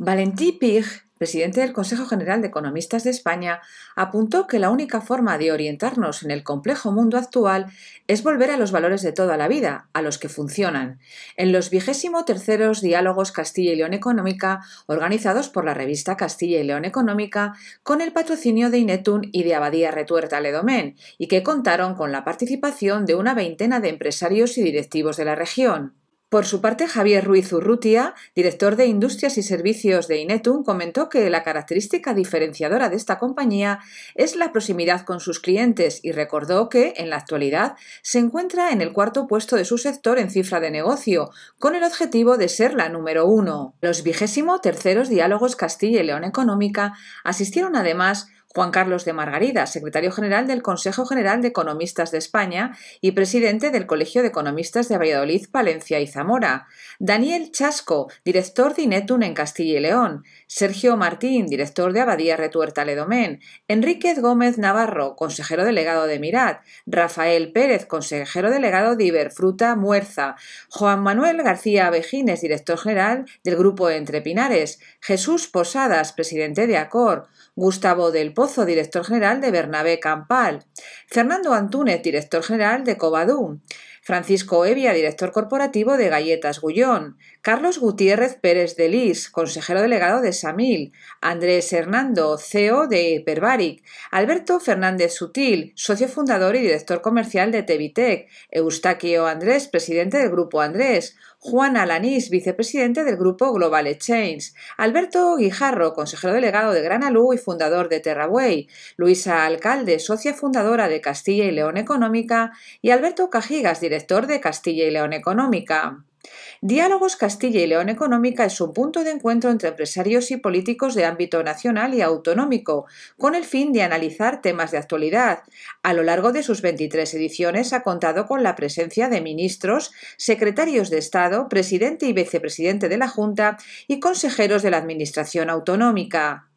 Valentí Pig, presidente del Consejo General de Economistas de España, apuntó que la única forma de orientarnos en el complejo mundo actual es volver a los valores de toda la vida, a los que funcionan, en los vigésimo terceros diálogos Castilla y León Económica, organizados por la revista Castilla y León Económica, con el patrocinio de Inetun y de Abadía Retuerta Ledomén, y que contaron con la participación de una veintena de empresarios y directivos de la región. Por su parte, Javier Ruiz Urrutia, director de Industrias y Servicios de Inetum, comentó que la característica diferenciadora de esta compañía es la proximidad con sus clientes y recordó que, en la actualidad, se encuentra en el cuarto puesto de su sector en cifra de negocio, con el objetivo de ser la número uno. Los vigésimo terceros diálogos Castilla y León Económica asistieron además Juan Carlos de Margarida, secretario general del Consejo General de Economistas de España y presidente del Colegio de Economistas de Valladolid, Palencia y Zamora, Daniel Chasco, director de Inetun en Castilla y León, Sergio Martín, director de Abadía Retuerta Ledomén, Enríquez Gómez Navarro, consejero delegado de Mirat, Rafael Pérez, consejero delegado de Iberfruta Muerza, Juan Manuel García Abejines, director general del Grupo Entre Pinares, Jesús Posadas, presidente de Acor, Gustavo del Pozo, director general de Bernabé Campal, Fernando Antúnez, director general de Cobadú. Francisco Evia, director corporativo de Galletas Gullón, Carlos Gutiérrez Pérez de Lis, consejero delegado de Samil, Andrés Hernando, CEO de Perbaric. Alberto Fernández Sutil, socio fundador y director comercial de Tevitec, Eustaquio Andrés, presidente del Grupo Andrés, Juan Alanís, vicepresidente del grupo Global Exchange, Alberto Guijarro, consejero delegado de Granalú y fundador de Terraway, Luisa Alcalde, socia fundadora de Castilla y León Económica, y Alberto Cajigas, director de Castilla y León Económica. Diálogos Castilla y León Económica es un punto de encuentro entre empresarios y políticos de ámbito nacional y autonómico, con el fin de analizar temas de actualidad. A lo largo de sus 23 ediciones ha contado con la presencia de ministros, secretarios de Estado, presidente y vicepresidente de la Junta y consejeros de la Administración Autonómica.